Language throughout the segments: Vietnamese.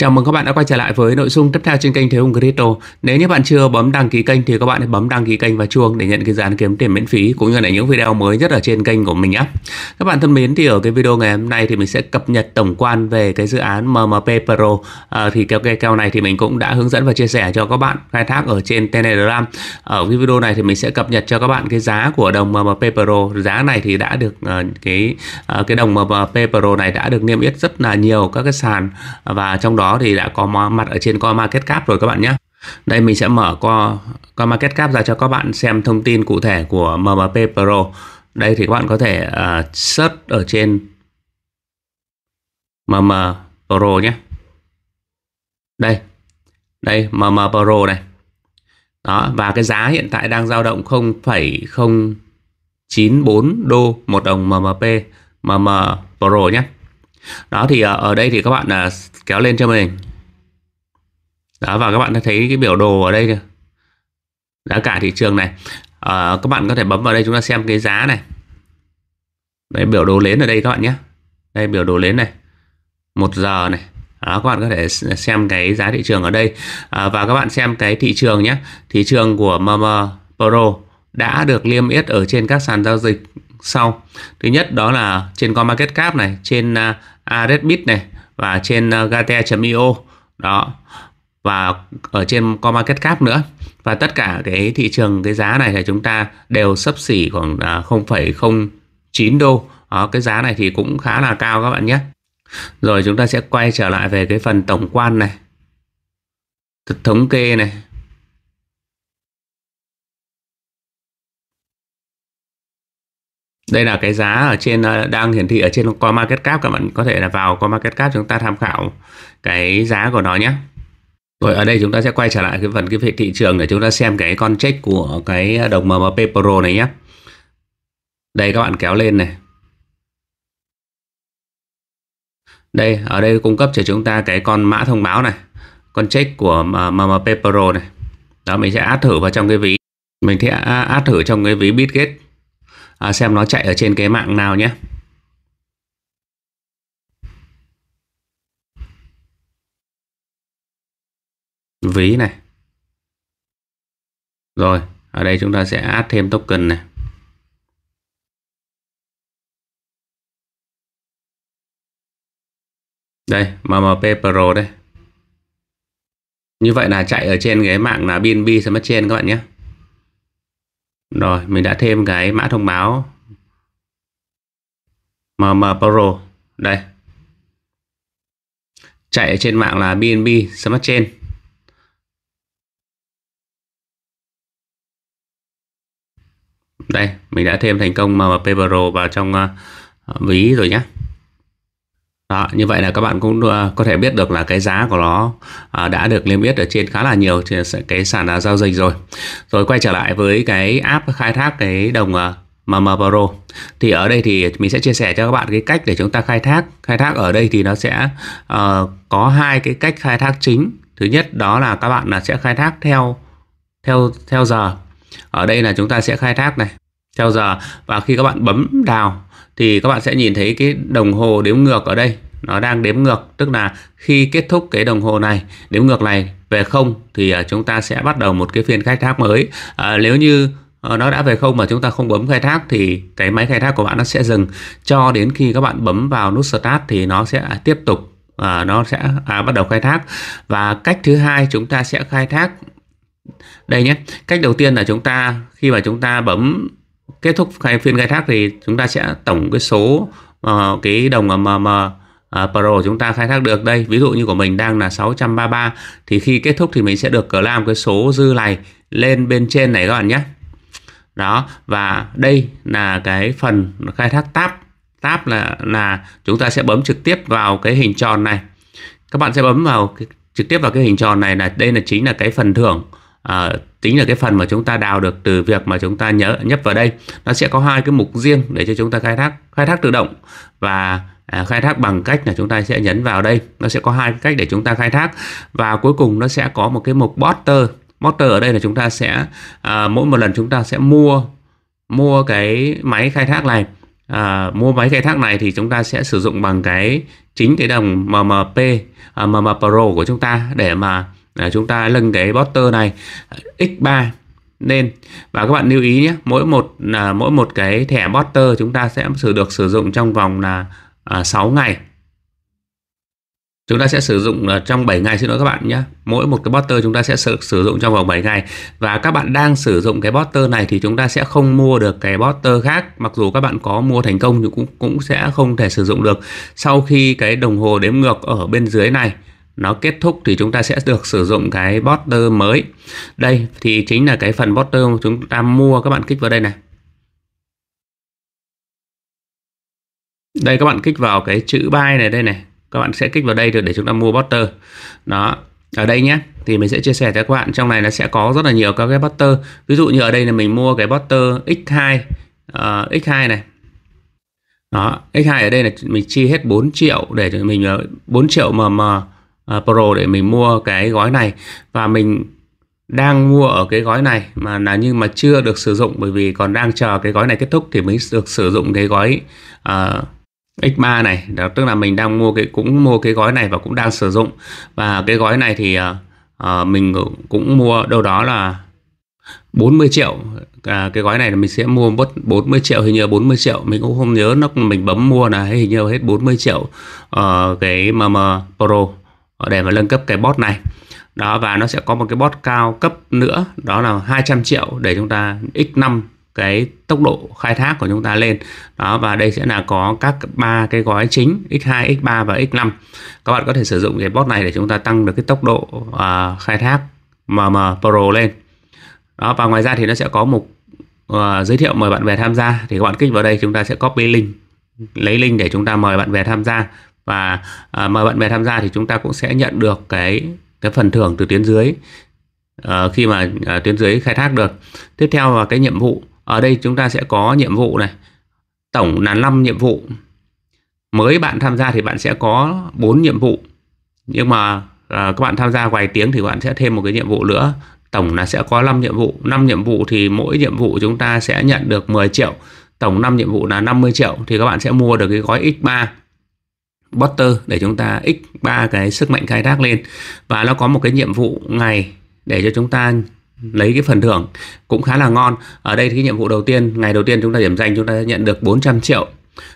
Chào mừng các bạn đã quay trở lại với nội dung tiếp theo trên kênh Thế Hùng Crypto. Nếu như bạn chưa bấm đăng ký kênh thì các bạn hãy bấm đăng ký kênh và chuông để nhận cái dự án kiếm tiền miễn phí cũng như là những video mới nhất ở trên kênh của mình nhé. Các bạn thân mến thì ở cái video ngày hôm nay thì mình sẽ cập nhật tổng quan về cái dự án MMP Pro. À, thì kèo kèo này thì mình cũng đã hướng dẫn và chia sẻ cho các bạn khai thác ở trên Telegram. Ở cái video này thì mình sẽ cập nhật cho các bạn cái giá của đồng MMP Pro. Giá này thì đã được uh, cái uh, cái đồng MMP Pro này đã được niêm yết rất là nhiều các cái sàn và trong đó đó thì đã có mặt ở trên Core Market Cap rồi các bạn nhé. Đây mình sẽ mở Core, Co Market Cap ra cho các bạn xem thông tin cụ thể của MMP Pro. Đây thì các bạn có thể uh, search ở trên MM Pro nhé. Đây. Đây MM Pro này. Đó và cái giá hiện tại đang dao động 0,094 đô một đồng MMP MM Pro nhé đó thì ờ, ở đây thì các bạn ờ, kéo lên cho mình đó và các bạn đã thấy cái biểu đồ ở đây chưa giá cả thị trường này à, các bạn có thể bấm vào đây chúng ta xem cái giá này đây biểu đồ lớn ở đây các bạn nhé đây biểu đồ lớn này một giờ này đó, các bạn có thể xem cái giá thị trường ở đây à, và các bạn xem cái thị trường nhé thị trường của MM Pro đã được liêm yết ở trên các sàn giao dịch sau thứ nhất đó là trên CoinMarketCap này trên uh, à, Aresbit này và trên uh, à, Gate.io đó và ở trên CoinMarketCap nữa và tất cả cái thị trường cái giá này thì chúng ta đều sấp xỉ khoảng 0,09 à, đô đó, cái giá này thì cũng khá là cao các bạn nhé rồi chúng ta sẽ quay trở lại về cái phần tổng quan này thống kê này đây là cái giá ở trên ờ, đang hiển thị ở trên coi market cap các bạn có thể là vào coi market cap chúng ta tham khảo cái giá của nó nhé rồi ở đây chúng ta sẽ quay trở lại cái phần cái việc thị trường để chúng ta xem cái con check của cái đồng MMP Pro này nhé đây các bạn kéo lên này đây ở đây cung cấp cho chúng ta cái con mã thông báo này con check của MMP Pro này đó mình sẽ áp thử vào trong cái ví mình sẽ áp thử trong cái ví Bitget à, xem nó chạy ở trên cái mạng nào nhé ví này rồi ở đây chúng ta sẽ add thêm token này đây mmp pro đây như vậy là chạy ở trên cái mạng là bnb smart chain các bạn nhé rồi, mình đã thêm cái mã thông báo MM Pro. Đây. Chạy trên mạng là BNB Smart Chain. Đây, mình đã thêm thành công MMP Pro vào trong uh, ví rồi nhé. Đó, như vậy là các bạn cũng ờ, có thể biết được là cái giá của nó ờ, đã được niêm yết ở trên khá là nhiều trên cái sàn ờ, giao dịch rồi. Rồi quay trở lại với cái app khai thác cái đồng MM Pro. Thì ở đây thì mình sẽ chia sẻ cho các bạn cái cách để chúng ta khai thác. Khai thác ở đây thì nó sẽ uh, có hai cái cách khai thác chính. Thứ nhất đó là các bạn là sẽ khai thác theo theo theo giờ. Ở đây là chúng ta sẽ khai thác này theo giờ và khi các bạn bấm đào thì các bạn sẽ nhìn thấy cái đồng hồ đếm ngược ở đây nó đang đếm ngược tức là khi kết thúc cái đồng hồ này đếm ngược này về không thì à, chúng ta sẽ bắt đầu một cái phiên khai thác mới à, nếu như à, nó đã về không mà chúng ta không bấm khai thác thì cái máy khai thác của bạn nó sẽ dừng cho đến khi các bạn bấm vào nút start thì nó sẽ tiếp tục à, nó sẽ à, bắt đầu khai thác và cách thứ hai chúng ta sẽ khai thác đây nhé cách đầu tiên là chúng ta khi mà chúng ta bấm kết thúc khai, phiên khai thác thì chúng ta sẽ tổng cái số uh, cái đồng mà mà mà uh, Pro chúng ta khai thác được đây ví dụ như của mình đang là 633 thì khi kết thúc thì mình sẽ được cờ làm cái số dư này lên bên trên này các bạn nhé đó và đây là cái phần khai thác tab tab là là chúng ta sẽ bấm trực tiếp vào cái hình tròn này các bạn sẽ bấm vào cái, trực tiếp vào cái hình tròn này là đây là chính là cái phần thưởng à, tính là cái phần mà chúng ta đào được từ việc mà chúng ta nhớ nhấp vào đây nó sẽ có hai cái mục riêng để cho chúng ta khai thác khai thác tự động và à, khai thác bằng cách là chúng ta sẽ nhấn vào đây nó sẽ có hai cách để chúng ta khai thác và cuối cùng nó sẽ có một cái mục border border ở đây là chúng ta sẽ à, mỗi một lần chúng ta sẽ mua mua cái máy khai thác này à, mua máy khai thác này thì chúng ta sẽ sử dụng bằng cái chính cái đồng MMP à, MM Pro của chúng ta để mà là chúng ta nâng cái botter này à, x3 nên và các bạn lưu ý nhé mỗi một là mỗi một cái thẻ botter chúng ta sẽ sử được sử dụng trong vòng là à, 6 ngày chúng ta sẽ sử dụng à, trong 7 ngày xin lỗi các bạn nhé mỗi một cái botter chúng ta sẽ sử, sử dụng trong vòng 7 ngày và các bạn đang sử dụng cái botter này thì chúng ta sẽ không mua được cái botter khác mặc dù các bạn có mua thành công nhưng cũng cũng sẽ không thể sử dụng được sau khi cái đồng hồ đếm ngược ở bên dưới này nó kết thúc thì chúng ta sẽ được sử dụng cái border mới đây thì chính là cái phần border chúng ta mua các bạn kích vào đây này đây các bạn kích vào cái chữ buy này đây này các bạn sẽ kích vào đây được để chúng ta mua butter đó ở đây nhé thì mình sẽ chia sẻ cho các bạn trong này nó sẽ có rất là nhiều các cái butter ví dụ như ở đây là mình mua cái butter x2 uh, ờ, x2 này đó x2 ở đây là mình chi hết 4 triệu để mình 4 ờ, triệu mm uh, Pro để mình mua cái gói này và mình đang mua ở cái gói này mà là nhưng mà chưa được sử dụng bởi vì còn đang chờ cái gói này kết thúc thì mới được sử dụng cái gói uh, à, X3 này đó tức là mình đang mua cái cũng mua cái gói này và cũng đang sử dụng và cái gói này thì uh, uh, mình cũng mua đâu đó là 40 triệu à, cái gói này là mình sẽ mua mất 40 triệu hình như 40 triệu mình cũng không nhớ nó mình bấm mua là hình như hết 40 triệu uh, cái MM Pro để mà nâng cấp cái bot này đó và nó sẽ có một cái bot cao cấp nữa đó là 200 triệu để chúng ta x5 cái tốc độ khai thác của chúng ta lên đó và đây sẽ là có các ba cái gói chính x2 x3 và x5 các bạn có thể sử dụng cái bot này để chúng ta tăng được cái tốc độ uh, khai thác mm pro lên đó và ngoài ra thì nó sẽ có một uh, ờ, giới thiệu mời bạn bè tham gia thì các bạn kích vào đây chúng ta sẽ copy link lấy link để chúng ta mời bạn bè tham gia và à, mời bạn bè tham gia thì chúng ta cũng sẽ nhận được cái cái phần thưởng từ tuyến dưới à, khi mà à, tuyến dưới khai thác được tiếp theo là cái nhiệm vụ ở đây chúng ta sẽ có nhiệm vụ này tổng là 5 nhiệm vụ mới bạn tham gia thì bạn sẽ có 4 nhiệm vụ nhưng mà à, các bạn tham gia vài tiếng thì bạn sẽ thêm một cái nhiệm vụ nữa tổng là sẽ có 5 nhiệm vụ 5 nhiệm vụ thì mỗi nhiệm vụ chúng ta sẽ nhận được 10 triệu tổng 5 nhiệm vụ là 50 triệu thì các bạn sẽ mua được cái gói X3 Butter để chúng ta x ba cái sức mạnh khai thác lên và nó có một cái nhiệm vụ ngày để cho chúng ta lấy cái phần thưởng cũng khá là ngon ở đây thì cái nhiệm vụ đầu tiên ngày đầu tiên chúng ta điểm danh chúng ta nhận được 400 triệu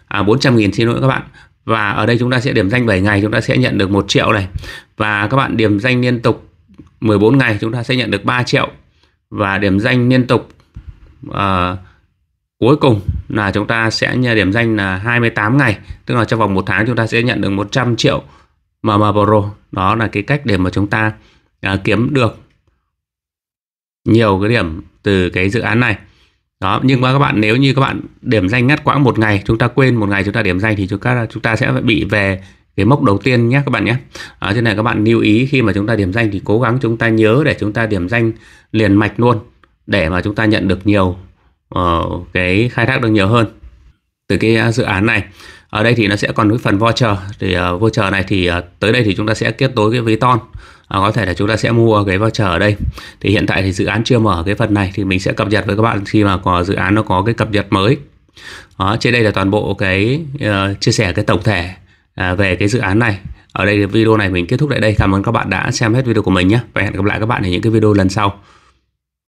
à, 400 nghìn xin lỗi các bạn và ở đây chúng ta sẽ điểm danh 7 ngày chúng ta sẽ nhận được 1 triệu này và các bạn điểm danh liên tục 14 ngày chúng ta sẽ nhận được 3 triệu và điểm danh liên tục uh, cuối cùng là chúng ta sẽ điểm danh là 28 ngày tức là trong vòng một tháng chúng ta sẽ nhận được 100 triệu MM Pro đó là cái cách để mà chúng ta à, kiếm được nhiều cái điểm từ cái dự án này đó nhưng mà các bạn nếu như các bạn điểm danh ngắt quãng một ngày chúng ta quên một ngày chúng ta điểm danh thì chúng ta chúng ta sẽ bị về cái mốc đầu tiên nhé các bạn nhé à, trên này các bạn lưu ý khi mà chúng ta điểm danh thì cố gắng chúng ta nhớ để chúng ta điểm danh liền mạch luôn để mà chúng ta nhận được nhiều Ờ, cái khai thác được nhiều hơn từ cái à, dự án này ở đây thì nó sẽ còn cái phần voucher thì uh, voucher này thì uh, tới đây thì chúng ta sẽ kết nối cái ví ton À, có thể là chúng ta sẽ mua cái voucher ở đây thì hiện tại thì dự án chưa mở cái phần này thì mình sẽ cập nhật với các bạn khi mà có dự án nó có cái cập nhật mới đó, trên đây là toàn bộ cái uh, chia sẻ cái tổng thể uh, về cái dự án này ở đây video này mình kết thúc tại đây cảm ơn các bạn đã xem hết video của mình nhé và hẹn gặp lại các bạn ở những cái video lần sau